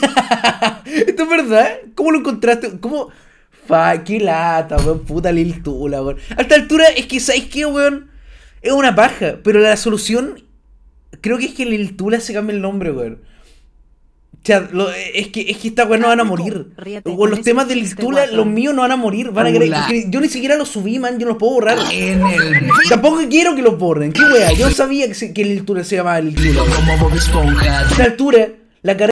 ¿Esto es verdad? ¿Cómo lo encontraste? ¿Cómo? Fa, qué lata, weón. Puta Lil Tula, weón. A esta altura es que, ¿sabes qué, weón? Es una paja, pero la solución creo que es que Lil Tula se cambie el nombre, weón. O sea, es, que, es que esta weón no van a morir. o los temas de Lil Tula, los míos no van a morir. Van a yo ni siquiera los subí, man. Yo no los puedo borrar. En el... Tampoco quiero que los borren. ¿Qué weón? Yo sabía que, se, que Lil Tula se llamaba Lil A esta altura, la carrera.